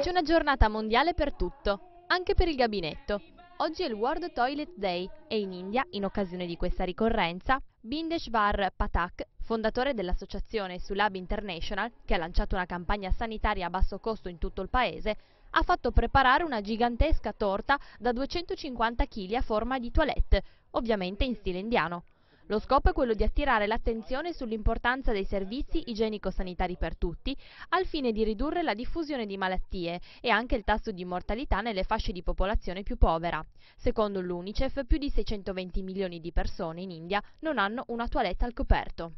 C'è una giornata mondiale per tutto, anche per il gabinetto. Oggi è il World Toilet Day e in India, in occasione di questa ricorrenza, Bindeshwar Patak, fondatore dell'associazione Sulab International, che ha lanciato una campagna sanitaria a basso costo in tutto il paese, ha fatto preparare una gigantesca torta da 250 kg a forma di toilette, ovviamente in stile indiano. Lo scopo è quello di attirare l'attenzione sull'importanza dei servizi igienico-sanitari per tutti, al fine di ridurre la diffusione di malattie e anche il tasso di mortalità nelle fasce di popolazione più povera. Secondo l'UNICEF, più di 620 milioni di persone in India non hanno una toaletta al coperto.